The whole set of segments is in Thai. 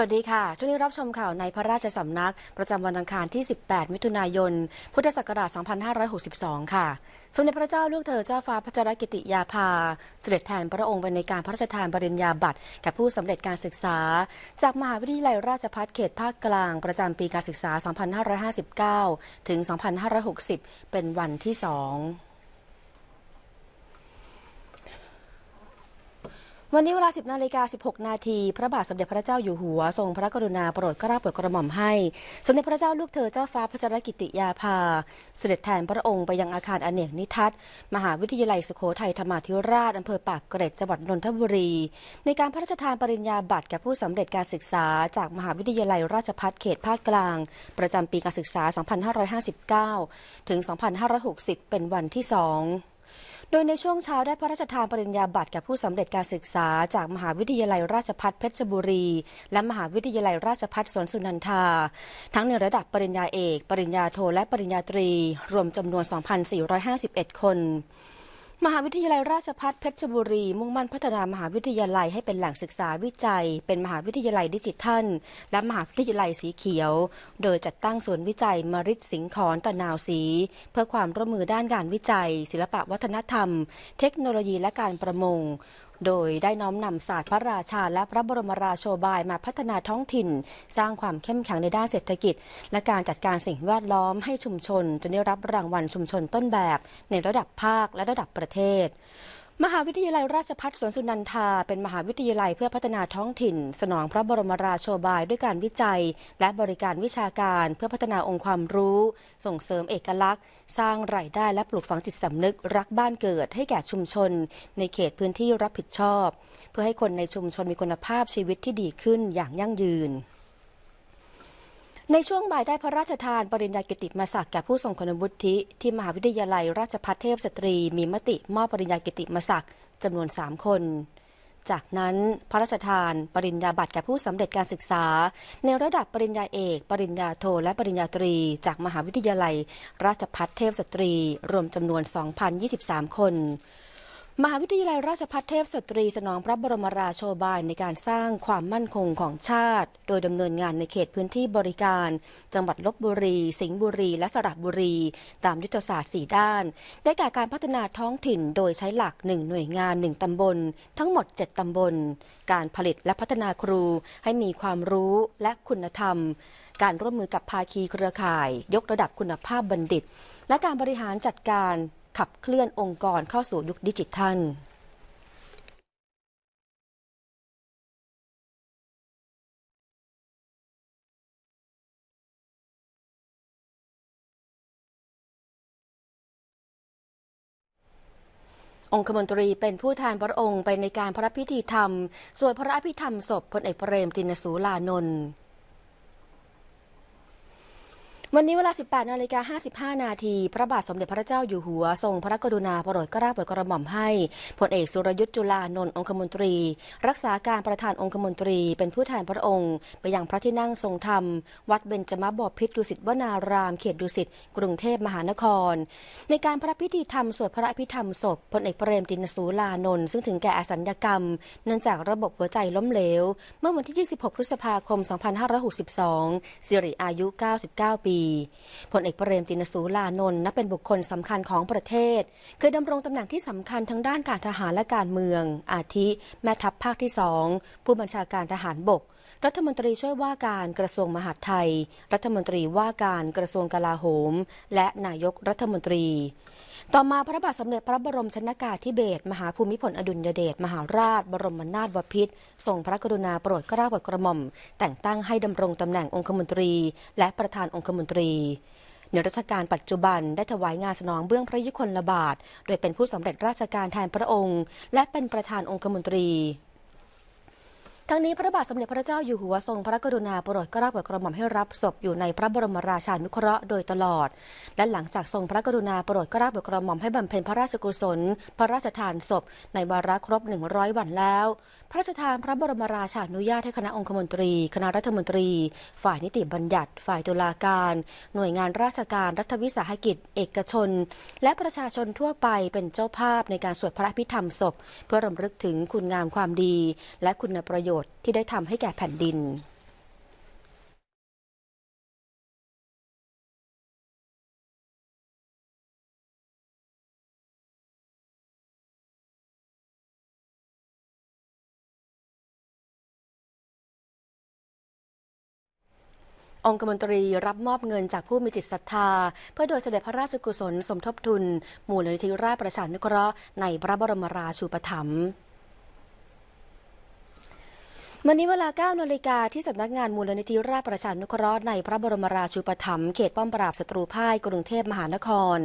วัสดีค่ะ ช่วงนี้รับชมข่าวในพระราชสำนักประจำวันอังคารที่ 18 มิถุนายน พุทธศักราช 2562 ค่ะ สมเด็จพระเจ้าลูกเธอเจ้าฟ้าพระจรกิติยาภา เสด็จแทนพระองค์ไปในการพระราชทานปริญญาบัตรแก่ผู้สำเร็จการศึกษา จากมหาวิทยาลัยราชภัฏเขตภาคกลาง ประจำปีการศึกษา 2559 ถึง 2560 เป็นวันที่สองวันนี้เวลา 10นาฬิกา16 นาที พระบาทสมเด็จพระเจ้าอยู่หัว ทรงพระกรุณาโปรดเกล้าโปรดกระหม่อมให้ สมเด็จพระเจ้าลูกเธอเจ้าฟ้าพระจรกิติยาภา เสด็จแทนพระองค์ไปยังอาคารอเนกนิทัศน์ มหาวิทยาลัยสุโขทัยธรรมาธิราชอำเภอปากเกร็ดจังหวัดนนทบุรี ในการพระราชทานปริญญาบัตรแก่ผู้สำเร็จการศึกษาจากมหาวิทยาลัยราชภัฏเขตภาคกลาง ประจำปีการศึกษา 2559 ถึง 2560 เป็นวันที่สองโดยในช่วงเช้าได้พระราชทานปริญญาบัตรแก่ผู้สำเร็จการศึกษาจากมหาวิทยาลัยราชพัฒเพชรบุรี และมหาวิทยาลัยราชพัฒสวนสุนันทา ทั้งในระดับปริญญาเอก ปริญญาโทและปริญญาตรี รวมจำนวน 2,451 คนมหาวิทยาลัยราชภัฏเพชรบุรี มุ่งมั่นพัฒนามหาวิทยาลัยให้เป็นแหล่งศึกษาวิจัย เป็นมหาวิทยาลัยดิจิทัล และมหาวิทยาลัยสีเขียว โดยจัดตั้งศูนย์วิจัยมริดสิงขอนตะนาวสี เพื่อความร่วมมือด้านการวิจัย ศิลปะวัฒนธรรม เทคโนโลยี และการประมงโดยได้น้อมนำศาสตร์พระราชาและพระบรมราโชบายมาพัฒนาท้องถิ่น สร้างความเข้มแข็งในด้านเศรษฐกิจ และการจัดการสิ่งแวดล้อมให้ชุมชนจนได้รับรางวัลชุมชนต้นแบบ ในระดับภาคและระดับประเทศมหาวิทยาลัยราชพัฒสวนสุนันทา เป็นมหาวิทยาลัยเพื่อพัฒนาท้องถิ่น สนองพระบรมราโชบายด้วยการวิจัย และบริการวิชาการเพื่อพัฒนาองค์ความรู้ ส่งเสริมเอกลักษณ์ สร้างรายได้และปลูกฝังจิตสำนึกรักบ้านเกิดให้แก่ชุมชนในเขตพื้นที่รับผิดชอบ เพื่อให้คนในชุมชนมีคุณภาพชีวิตที่ดีขึ้นอย่างยั่งยืนในช่วงบ่ายได้พระราชทานปริญญากิติมศักดิ์แก่ผู้ทรงคุณวุฒิที่มหาวิทยาลัยราชภัฒเทพสตรี มีมติมอบปริญญากิติมศักดิ์จำนวน3คน จากนั้นพระราชทานปริญญาบัตรแก่ผู้สำเร็จการศึกษา ในระดับปริญญาเอก ปริญญาโท และปริญญาตรี จากมหาวิทยาลัยราชภัฒเทพสตรี รวมจำนวน 2,023 คนมหาวิทยาลัยราชพัฒเทพสตรีสนองพระบรมราชโชบายในการสร้างความมั่นคงของชาติ โดยดำเนินงานในเขตพื้นที่บริการ จังหวัดลบบุรี สิงห์บุรีและสระบุรี ตามยุทธศาสตร์4ด้าน ได้แก่การพัฒนาท้องถิ่น โดยใช้หลัก1หน่วยงาน 1 ตำบล ทั้งหมด 7 ตำบล การผลิตและพัฒนาครู ให้มีความรู้และคุณธรรม การร่วมมือกับภาคีเครือข่าย ยกระดับคุณภาพบัณฑิต และการบริหารจัดการขับเคลื่อนองค์กรเข้าสู่ยุคดิจิทัล องคมนตรีเป็นผู้แทนพระองค์ไปในการพระพิธีธรรม ส่วนพระอภิธรรมศพพลเอกเปรมตินสูลานนท์วันนี้เวลา 18นาฬิกา55นาทีพระบาทสมเด็จพระเจ้าอยู่หัว ทรงพระกรุณาโปรดกระาโปรดกระหม่อมให้พลเอกสุรยุทธ์จุลานนท์องคมนตรี รักษาการประธานองคมนตรี เป็นผู้แทนพระองค์ไปยังพระที่นั่งทรงธรรม วัดเบญจมบพิตรดุสิตวนาราม เขตดุสิตกรุงเทพมหานคร ในการพระพิธีธรรมสวดพระอภิธรรมศพพลเอกเปรมตินสูลานนท์ซึ่งถึงแก่อสัญญกรรม เนื่องจากระบบหัวใจล้มเหลว เมื่อวันที่ 26 พฤษภาคม 2562 สิริอายุ 99 ปีีพลเอกเปรมตินสูลานนท์นับเป็นบุคคลสำคัญของประเทศเคยดำรงตำแหน่งที่สำคัญทั้งด้านการทหารและการเมือง อาทิแม่ทัพภาคที่สอง ผู้บัญชาการทหารบก รัฐมนตรีช่วยว่าการกระทรวงมหาดไทย รัฐมนตรีว่าการกระทรวงกลาโหม และนายกรัฐมนตรีต่อมาพระบาทสมเด็จพระบรมชนากาธิเบศมหาภูมิพลอดุลยเดชมหาราชบรมนาถบพิตรทรงพระกรุณาโปรดเกล้าโปรดกระหม่อมแต่งตั้งให้ดำรงตำแหน่งองคมนตรี และประธานองคมนตรีในรัชกาลปัจจุบันได้ถวายงานสนองเบื้องพระยุคลบาทโดยเป็นผู้สาเร็จราชการแทนพระองค์ และเป็นประธานองคมนตรีทั้งนี้พระบาทสมเด็จพระเจ้าอยู่หัวทรงพระกรุณาโปรดกระาบกระหม่อมให้รับศพอยู่ในพระบรมราชานุเคราะห์โดยตลอด และหลังจากทรงพระกรุณาโปรดกระราบกระหม่อมให้บำเพ็ญพระราชกุศล พระราชทานศพ ในวาระครบ 100 วันแล้ว พระราชทานพระบรมราชานุญาตให้คณะองคมนตรี คณะรัฐมนตรีฝ่ายนิติบัญญัติฝ่ายตุลาการ หน่วยงานราชการรัฐวิสาหกิจ เอกชน และประชาชนทั่วไปเป็นเจ้าภาพในการสวดพระพิธรรมศพ เพื่อรำลึกถึงคุณงามความดีและคุณประโยชน์ชน์ที่ได้ทำให้แก่แผ่นดิน องคมนตรีรับมอบเงินจากผู้มีจิตศรัทธาเพื่อโดยเสด็จพระราชกุศลสมทบทุนมูลนิธิราชประชานุเคราะห์ในพระบรมราชูปถัมภ์วันนี้เวลา9นาฬิกาที่สำนักงานมูลนิธิราชประชานุเคราะห์ใน พระบรมราชูปถัมภ์เขตป้อมปราบศัตรูพ่ายกรุงเทพมหานคร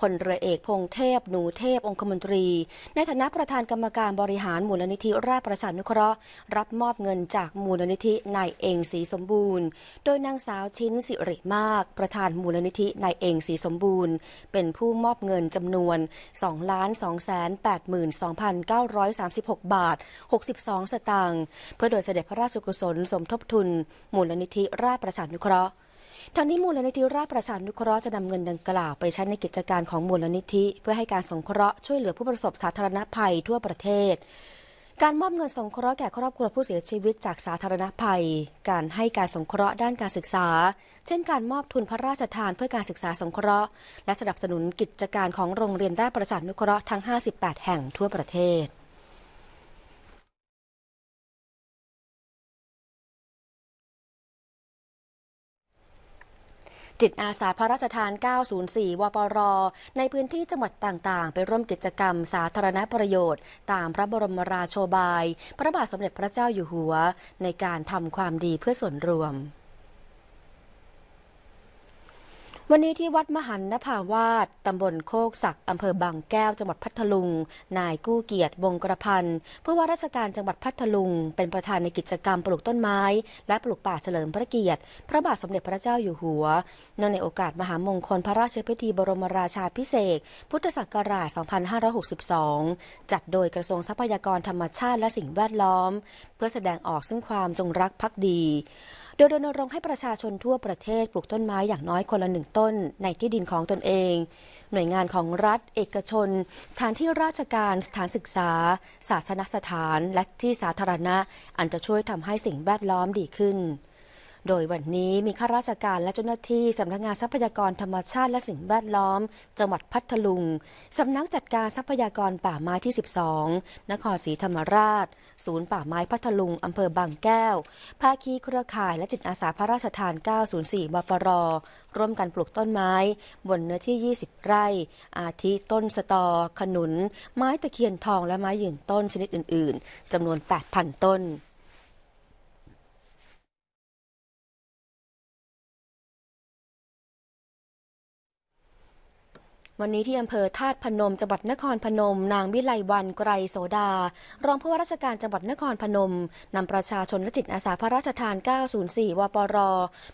พลเรือเอกพงเทพหนูเทพองคมนตรี ในฐานะประธานกรรมการบริหารมูลนิธิราชประชานุเคราะห์ รับมอบเงินจากมูลนิธินายเองศรีสมบูรณ์ โดยนางสาวชิ้นสิริมาก ประธานมูลนิธินายเองศรีสมบูรณ์ เป็นผู้มอบเงินจำนวน2ล้าน2 8 2 9 3 6บาท 62 สตางค์เพื่อโดยเสด็จพระราชกุศล สมทบทุน มูลนิธิ ราชประชานุเคราะห์ทางนี้มูลนิธิราชประชานุเคราะห์จะนำเงินดังกล่าวไปใช้ในกิจการของมูลนิธิ เพื่อให้การสงเคราะห์ช่วยเหลือผู้ประสบสาธารณภัยทั่วประเทศ การมอบเงินสงเคราะห์แก่ครอบครัวผู้เสียชีวิตจากสาธารณภัย การให้การสงเคราะห์ด้านการศึกษา เช่น การมอบทุนพระราชทานเพื่อการศึกษาสงเคราะห์ และสนับสนุนกิจการของโรงเรียนราชประชานุเคราะห์ทั้ง 58 แห่งทั่วประเทศจิตอาสาพระราชทาน 904 วปรในพื้นที่จังหวัดต่างๆ ไปร่วมกิจกรรม สาธารณประโยชน์ ตามพระบรมราโชบาย พระบาทสมเด็จพระเจ้าอยู่หัว ในการทำความดีเพื่อส่วนรวมวันนี้ที่วัดมหันนภาวาสตำบลโคกศักอำเภอบางแก้วจังหวัดพัทลุง นายกู้เกียรติ วงกระพันธ์ผู้ว่าราชการจังหวัดพัทลุง เป็นประธานในกิจกรรมปลูกต้นไม้ และปลูกป่าเฉลิมพระเกียรติ พระบาทสมเด็จพระเจ้าอยู่หัวเนื่องในโอกาสมหามงคลพระราชพิธีบรมราชาพิเศษพุทธศักราช 2562 จัดโดยกระทรวงทรัพยากรธรรมชาติและสิ่งแวดล้อม เพื่อแสดงออกซึ่งความจงรักภักดีโดยรณรงค์ให้ประชาชนทั่วประเทศปลูกต้นไม้อย่างน้อยคนละหนึ่งต้นในที่ดินของตนเอง หน่วยงานของรัฐ เอกชนสถานที่ราชการสถานศึกษา ศาสนสถานและที่สาธารณะ อันจะช่วยทำให้สิ่งแวดล้อมดีขึ้นโดยวันนี้มีข้าราชการและเจ้าหน้าที่สำนักงงานทรัพยากรธรรมชาติและสิ่งแวดล้อมจังหวัดพัทลุง สำนักจัดการทรัพยากรป่าไม้ที่ 12 นครศรีธรรมราช ศูนย์ป่าไม้พัทลุง อำเภอบางแก้ว ภาคีเครือข่ายและจิตอาสาพระราชทาน 904บปรร่วมกันปลูกต้นไม้ บนเนื้อที่ 20 ไร่ อาทิต้นสตอ ขนุน ไม้ตะเคียนทองและไม้ยืนต้นชนิดอื่น ๆจำนวน 8,000 ต้นวันนี้ที่อำเภอธาตุพนม จังหวัดนครพนม นางวิไลวันไกรโสดา รองผู้ว่าราชการจังหวัดนครพนมนำประชาชนและจิตอาสาพระราชทาน 904วปร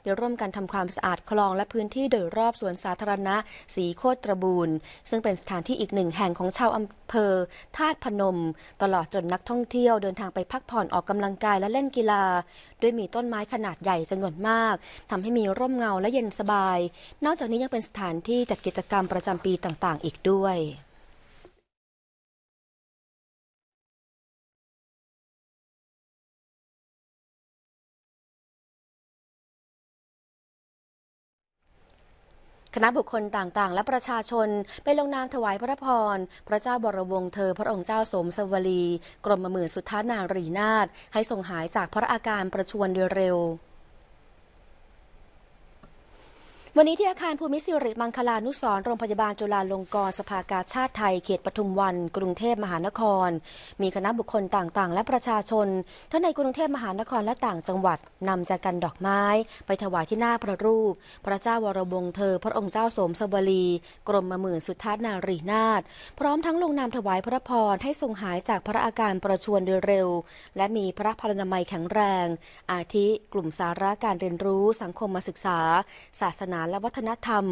เดวร่วมกันทำความสะอาดคลองและพื้นที่โดยรอบสวนสาธารณะสีโคตรบูน ซึ่งเป็นสถานที่อีกหนึ่งแห่งของชาวอำเภอธาตุพนม ตลอดจนนักท่องเที่ยวเดินทางไปพักผ่อนออกกำลังกายและเล่นกีฬาด้วยมีต้นไม้ขนาดใหญ่จำนวนมากทำให้มีร่มเงาและเย็นสบาย นอกจากนี้ยังเป็นสถานที่จัดกิจกรรมประจำปีีต่างๆ อีกด้วย คณะบุคคลต่างๆ และประชาชนไปลงนามถวายพระพร พระเจ้าบรวงเธอพระองค์เจ้าสมสวลีกรมหมื่นสุทธานารีนาถให้ทรงหายจากพระอาการประชวนโดยเร็ววันนี้ที่อาคารภูมิศิริมังคลานุสรโรงพยาบาลจุฬาลงกรณ์สภากาชาติไทยเขตปทุมวัน กรุงเทพมหานคร มีคณะบุคคลต่างๆ และประชาชนทั้งในกรุงเทพมหานครและต่างจังหวัด นำจากกันดอกไม้ ไปถวายที่หน้าพระรูป พระเจ้าวรวงเธอ พระองค์เจ้าสมสวรี กรมมหมื่นสุทธานารีนาถพร้อมทั้งลงนามถวายพระพรให้ทรงหายจากพระอาการประชวนโดยเร็ว และมีพระพรรณนามัยแข็งแรง อาทิกลุ่มสาระการเรียนรู้ สังคมมาศึกษา ศาสนาและวัฒนธรรม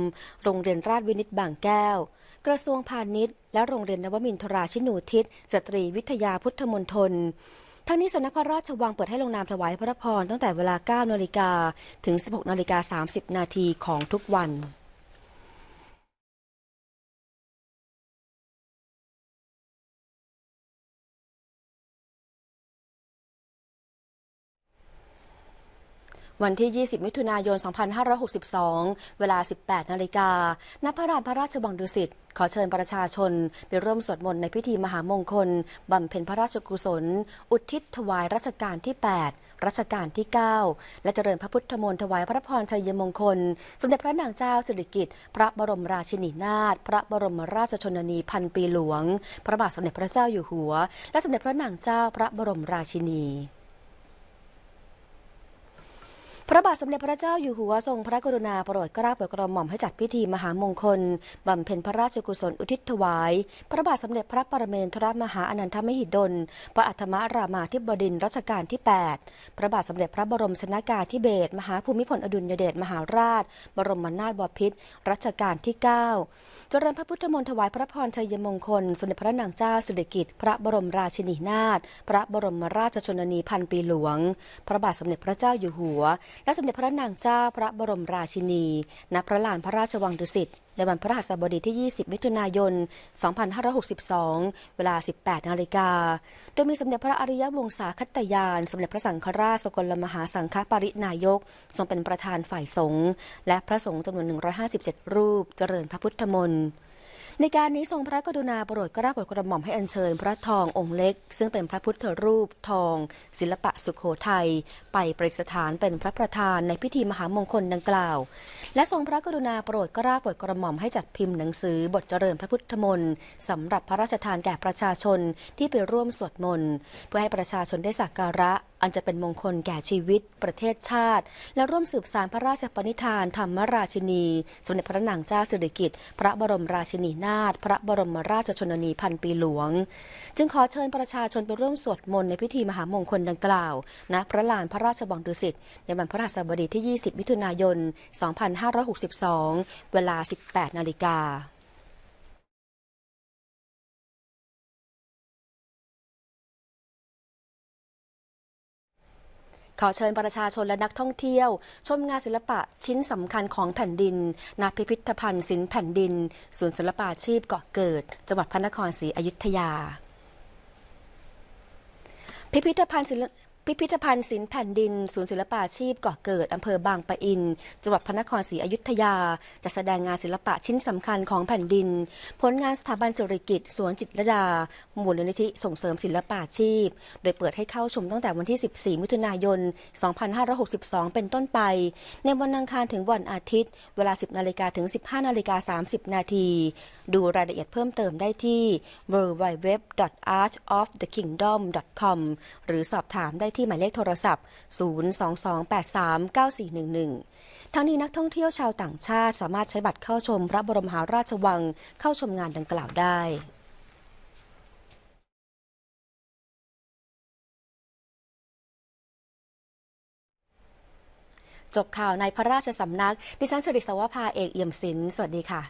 โรงเรียนราชวินิตบางแก้ว กระทรวงพาณิชย์ และโรงเรียนนวมินทราชินูทิศสตรีวิทยาพุทธมนทน ทั้งนี้สำนักพระราชวังเปิดให้ลงนามถวายพระพร ตั้งแต่เวลา9นาฬิกาถึง 16นาฬิกา30 นาทีของทุกวันวันที่ 20 มิถุนายน 2562 เวลา 18 นาฬิกาณพระราพระราชบังดุสิต ขอเชิญประชาชนไปร่วมสวดมนต์ในพิธีมหามงคล บำเพ็ญพระราชกุศล อุทิศถวายรัชกาลที่ 8 รัชกาลที่ 9 และเจริญพระพุทธมนต์ถวายพระพรชัยมงคล สมเด็จพระนางเจ้าสิริกิติ์พระบรมราชินีนาถ พระบรมราชชนนีพันปีหลวง พระบาทสมเด็จพระเจ้าอยู่หัว และสมเด็จพระนางเจ้าพระบรมราชินีพระบาทสมเด็จพระเจ้าอยู่หัวทรงพระกรุณาโปรดกล้าบปรดกระหม่อม ให้จัดพิธีมหามงคล บำเพ็ญพระราชกุศลอุทิศถวาย พระบาทสมเด็จพระปรเมนทรมหาอนันทมหิดลพระอัธมรามาธิบดินรัชกาลที่ 8 พระบาทสมเด็จพระบรมชนากาธิเบศมหาภูมิพลอดุลยเดชมหาราช บรมนาถบพิตรรัชกาลที่9เจริญพระพุทธมนต์ถวาย พระพรชัยมงคลสมเด็จพระนางเจ้าสิริกิติ์พระบรมราชินีนาถพระบรมราชชนนีพันปีหลวง พระบาทสมเด็จพระเจ้าอยู่หัวและสมเด็จพระนางเจ้าพระบรมราชินีณพระลานพระราชวังดุสิตในวันพระหัสบดีที่ 20 มิถุนายน 2562 เวลา 18 นาฬิกาโดยมีสมเด็จพระอริยวงศาคตยาน สมเด็จพระสังฆราช สกลมหาสังฆปรินายก ทรงเป็นประธานฝ่ายสงฆ์และพระสงฆ์จำนวน 157 รูปเจริญพระพุทธมนต์ในการนี้ทรงพระกรุณาโปรดกระโปรดกระหม่อมให้อัญเชิญพระทององค์เล็ก ซึ่งเป็นพระพุทธรูปทอง ศิลปะสุขโขทัยไปประดิษฐานเป็นพระประธานในพิธีมหามงคลดังกล่าว และทรงพระกรุณาโปรดกระโปรดกระหม่อมให้จัดพิมพ์หนังสือบทเจริญพระพุทธมนต์สำหรับพระราชทานแก่ประชาชนที่ไปร่วมสวดมนต์เพื่อให้ประชาชนได้สักการะอันจะเป็นมงคลแก่ชีวิต ประเทศชาติ และร่วมสืบสารพระราชปณิธานธรรมราชินี สมเด็จพระนางเจ้าสิริกิติ์พระบรมราชินีนาถพระบรมราชชนนีพันปีหลวง จึงขอเชิญประชาชนไปร่วมสวดมนต์ในพิธีมหามงคลดังกล่าวณนะพระลานพระราชบังดุสิตในวันพระราชบดีที่ 20มิถุนายน2562 เวลา 18นาฬิกาขอเชิญประชาชนและนักท่องเที่ยวชมงานศิลปะชิ้นสำคัญของแผ่นดินณพิพิธภัณฑ์ศิลป์แผ่นดิน ศูนย์ศิลปาชีพเกาะเกิด จังหวัดพระนครศรีอยุธยา พิพิธภัณฑ์ศิลป์พิพิธภัณฑ์ศิลป์แผ่นดิน ศูนย์ศิลปาชีพเกาะเกิดอำเภอบางปะอินจังหวัดพระนครศรีอยุธยา จะแสดงงานศิลปะชิ้นสำคัญของแผ่นดิน ผลงานสถาบันเศรษฐกิจ สวนจิตรดามูลนิธิส่งเสริมศิลปาชีพ โดยเปิดให้เข้าชมตั้งแต่วันที่ 14 มิถุนายน 2562 เป็นต้นไป ในวันอังคารถึงวันอาทิตย์ เวลา 10 นาฬิกาถึง 15 นาฬิกา 30 นาทีดูรายละเอียดเพิ่มเติมได้ที่ www.artofthekingdom.com หรือสอบถามได้ที่หมายเลขโทรศัพท์ 022839411 ทั้งนี้นักท่องเที่ยวชาวต่างชาติสามารถใช้บัตรเข้าชมพระบรมหาราชวัง เข้าชมงานดังกล่าวได้ จบข่าวในพระราชสำนัก ดิฉันสุริสวภาเอกเอี่ยมศิลป์สวัสดีค่ะ